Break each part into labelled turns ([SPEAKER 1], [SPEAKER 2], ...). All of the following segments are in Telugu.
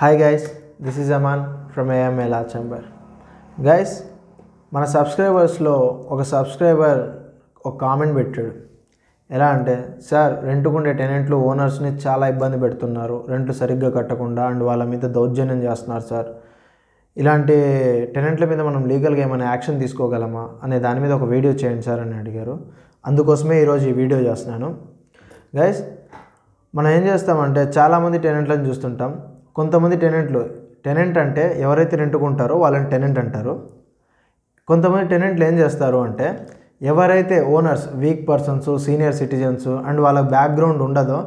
[SPEAKER 1] hi guys this is Aman from AMA law chamber guys మన సబ్స్క్రైబర్స్లో ఒక సబ్స్క్రైబర్ ఒక కామెంట్ పెట్టాడు ఎలా అంటే సార్ రెంటుకుండే టెనెంట్లు ఓనర్స్ని చాలా ఇబ్బంది పెడుతున్నారు రెంట్లు సరిగ్గా కట్టకుండా అండ్ వాళ్ళ మీద దౌర్జన్యం చేస్తున్నారు సార్ ఇలాంటి టెనెంట్ల మీద మనం లీగల్గా ఏమైనా యాక్షన్ తీసుకోగలమా అనే దాని మీద ఒక వీడియో చేయండి సార్ అని అడిగారు అందుకోసమే ఈరోజు ఈ వీడియో చేస్తున్నాను గైస్ మనం ఏం చేస్తామంటే చాలామంది టెనెంట్లను చూస్తుంటాం కొంతమంది టెనెంట్లు టెనెంట్ అంటే ఎవరైతే రెంటుకుంటారో వాళ్ళని టెనెంట్ అంటారు కొంతమంది టెనెంట్లు ఏం చేస్తారు అంటే ఎవరైతే owners weak persons senior citizens and వాళ్ళ బ్యాక్గ్రౌండ్ ఉండదో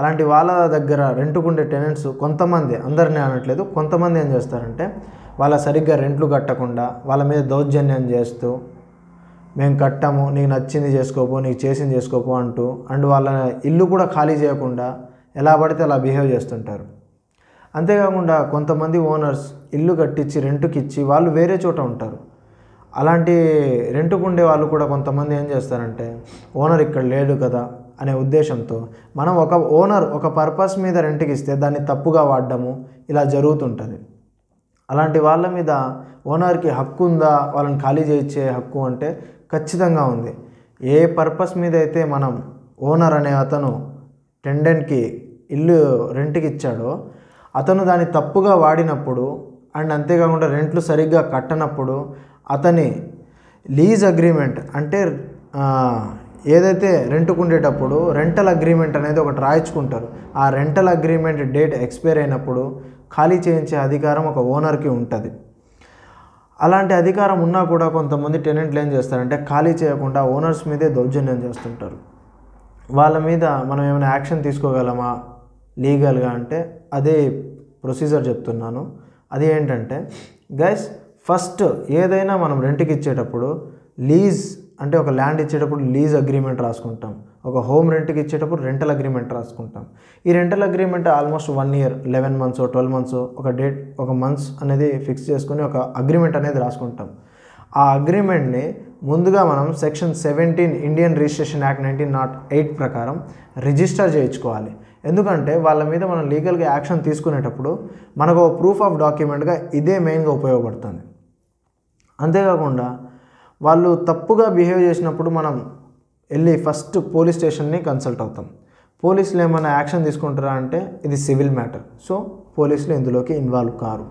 [SPEAKER 1] అలాంటి వాళ్ళ దగ్గర రెంటుకుండే టెనెంట్స్ కొంతమంది అందరినీ అనట్లేదు కొంతమంది ఏం చేస్తారంటే వాళ్ళ సరిగ్గా రెంట్లు కట్టకుండా వాళ్ళ మీద దౌర్జన్యం చేస్తూ మేము కట్టము నీకు నచ్చింది చేసుకోపో నీకు చేసింది చేసుకోపో అంటూ అండ్ వాళ్ళ ఇల్లు కూడా ఖాళీ చేయకుండా ఎలా పడితే అలా బిహేవ్ చేస్తుంటారు అంతేకాకుండా కొంతమంది ఓనర్స్ ఇల్లు కట్టించి రెంట్కి ఇచ్చి వాళ్ళు వేరే చోట ఉంటారు అలాంటి రెంట్కు ఉండే వాళ్ళు కూడా కొంతమంది ఏం చేస్తారంటే ఓనర్ ఇక్కడ లేడు కదా అనే ఉద్దేశంతో మనం ఒక ఓనర్ ఒక పర్పస్ మీద రెంట్కి ఇస్తే దాన్ని తప్పుగా వాడడము ఇలా జరుగుతుంటుంది అలాంటి వాళ్ళ మీద ఓనర్కి హక్కు ఉందా వాళ్ళని ఖాళీ చేయించే హక్కు అంటే ఖచ్చితంగా ఉంది ఏ పర్పస్ మీద అయితే మనం ఓనర్ అనే అతను టెండెంట్కి ఇల్లు రెంట్కి ఇచ్చాడో అతను దాన్ని తప్పుగా వాడినప్పుడు అండ్ అంతేకాకుండా రెంట్లు సరిగ్గా కట్టనప్పుడు అతని లీజ్ అగ్రిమెంట్ అంటే ఏదైతే ఉండేటప్పుడు రెంటల్ అగ్రిమెంట్ అనేది ఒకటి రాయించుకుంటారు ఆ రెంటల్ అగ్రిమెంట్ డేట్ ఎక్స్పైర్ అయినప్పుడు ఖాళీ చేయించే అధికారం ఒక ఓనర్కి ఉంటుంది అలాంటి అధికారం ఉన్నా కూడా కొంతమంది టెనెంట్లు ఏం చేస్తారంటే ఖాళీ చేయకుండా ఓనర్స్ మీదే దౌర్జన్యం చేస్తుంటారు వాళ్ళ మీద మనం ఏమైనా యాక్షన్ తీసుకోగలమా లీగల్గా అంటే అదే ప్రొసీజర్ చెప్తున్నాను అది ఏంటంటే గైస్ ఫస్ట్ ఏదైనా మనం రెంట్కి ఇచ్చేటప్పుడు లీజ్ అంటే ఒక ల్యాండ్ ఇచ్చేటప్పుడు లీజ్ అగ్రిమెంట్ రాసుకుంటాం ఒక హోమ్ రెంట్కి ఇచ్చేటప్పుడు రెంటల్ అగ్రిమెంట్ రాసుకుంటాం ఈ rental agreement almost one year eleven months twelve months ఒక డేట్ ఒక మంత్స్ అనేది ఫిక్స్ చేసుకొని ఒక అగ్రిమెంట్ అనేది రాసుకుంటాం ఆ అగ్రిమెంట్ని ముందుగా మనం section seventeen Indian registration act nineteen nought eight ప్రకారం రిజిస్టర్ చేయించుకోవాలి ఎందుకంటే వాళ్ళ మీద మనం లీగల్గా యాక్షన్ తీసుకునేటప్పుడు మనకు ప్రూఫ్ ఆఫ్ డాక్యుమెంట్గా ఇదే మెయిన్గా ఉపయోగపడుతుంది అంతేకాకుండా వాళ్ళు తప్పుగా బిహేవ్ చేసినప్పుడు మనం వెళ్ళి ఫస్ట్ పోలీస్ స్టేషన్ని కన్సల్ట్ అవుతాం పోలీసులు ఏమైనా యాక్షన్ తీసుకుంటారా అంటే ఇది సివిల్ మ్యాటర్ సో పోలీసులు ఇందులోకి ఇన్వాల్వ్ కారు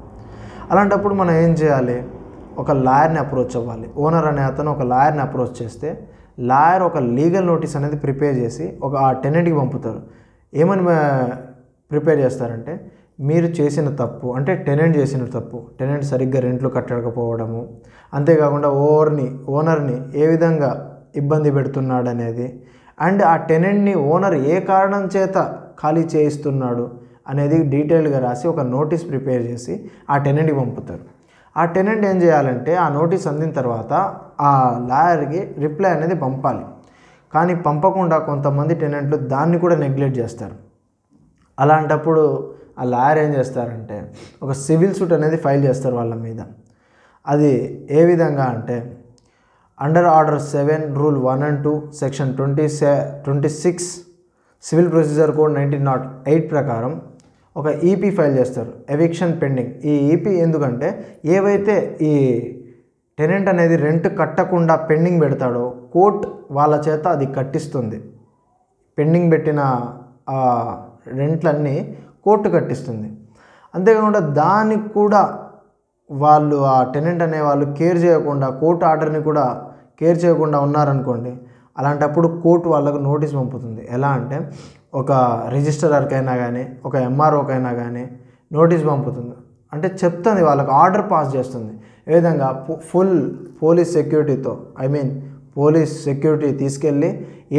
[SPEAKER 1] అలాంటప్పుడు మనం ఏం చేయాలి ఒక లాయర్ని అప్రోచ్ అవ్వాలి ఓనర్ అనే అతను ఒక లాయర్ని అప్రోచ్ చేస్తే లాయర్ ఒక లీగల్ నోటీస్ అనేది ప్రిపేర్ చేసి ఒక ఆ టెనెంట్కి పంపుతారు ఏమని ప్రిపేర్ చేస్తారంటే మీరు చేసిన తప్పు అంటే టెనెంట్ చేసిన తప్పు టెనెంట్ సరిగ్గా రెంట్లు కట్టకపోవడము అంతేకాకుండా ఓవర్ని ఓనర్ని ఏ విధంగా ఇబ్బంది పెడుతున్నాడు అనేది అండ్ ఆ టెనెంట్ని ఓనర్ ఏ కారణం చేత ఖాళీ చేయిస్తున్నాడు అనేది డీటెయిల్గా రాసి ఒక నోటీస్ ప్రిపేర్ చేసి ఆ టెనెంట్కి పంపుతారు ఆ టెనెంట్ ఏం చేయాలంటే ఆ నోటీస్ అందిన తర్వాత ఆ లాయర్కి రిప్లై అనేది పంపాలి కానీ పంపకుండా కొంతమంది టెనెంట్లు దాన్ని కూడా నెగ్లెక్ట్ చేస్తారు అలాంటప్పుడు ఆ లాయర్ ఏం చేస్తారంటే ఒక సివిల్ సూట్ అనేది ఫైల్ చేస్తారు వాళ్ళ మీద అది ఏ విధంగా అంటే under order seven rule one and two section twenty సె twenty six civil procedure code nineteen nought eight ప్రకారం ఒక ఈపీ ఫైల్ చేస్తారు ఎవిక్షన్ పెండింగ్ ఈ ఈపీ ఎందుకంటే ఏవైతే ఈ టెనెంట్ అనేది రెంట్ కట్టకుండా పెండింగ్ పెడతాడో కోర్ట్ వాళ్ళ చేత అది కట్టిస్తుంది పెండింగ్ పెట్టిన రెంట్లన్నీ కోర్టు కట్టిస్తుంది అంతేకాకుండా దానికి కూడా వాళ్ళు ఆ టెనెంట్ అనే వాళ్ళు కేర్ చేయకుండా కోర్టు ఆర్డర్ని కూడా కేర్ చేయకుండా ఉన్నారనుకోండి అలాంటప్పుడు కోర్టు వాళ్ళకు నోటీస్ పంపుతుంది ఎలా అంటే ఒక రిజిస్టరర్కైనా కానీ ఒక ఎంఆర్ఓకైనా కానీ నోటీస్ పంపుతుంది అంటే చెప్తుంది వాళ్ళకు ఆర్డర్ పాస్ చేస్తుంది ఏ విధంగా ఫుల్ పోలీస్ సెక్యూరిటీతో ఐ మీన్ పోలీస్ సెక్యూరిటీ తీసుకెళ్ళి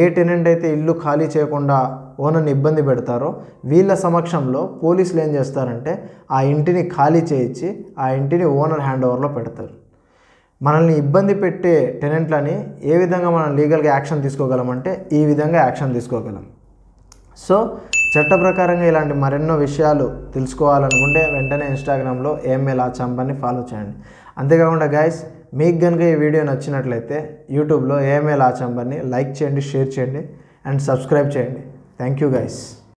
[SPEAKER 1] ఏ టెనెంట్ అయితే ఇల్లు ఖాళీ చేయకుండా ఓనర్ని ఇబ్బంది పెడతారో వీళ్ళ సమక్షంలో పోలీసులు ఏం చేస్తారంటే ఆ ఇంటిని ఖాళీ చేయించి ఆ ఇంటిని ఓనర్ హ్యాండ్ ఓవర్లో పెడతారు మనల్ని ఇబ్బంది పెట్టే టెనెంట్లని ఏ విధంగా మనం లీగల్గా యాక్షన్ తీసుకోగలమంటే ఈ విధంగా యాక్షన్ తీసుకోగలం సో చట్ట ప్రకారంగా ఇలాంటి మరెన్నో విషయాలు తెలుసుకోవాలనుకుంటే వెంటనే ఇన్స్టాగ్రామ్లో ఏఎంఎల్ ఆ చంపని ఫాలో చేయండి అంతేకాకుండా గాయస్ మీకు కనుక ఈ వీడియో నచ్చినట్లయితే యూట్యూబ్లో ఏమేలా ఆచంబర్ని లైక్ చేయండి షేర్ చేయండి అండ్ సబ్స్క్రైబ్ చేయండి థ్యాంక్ యూ గాయస్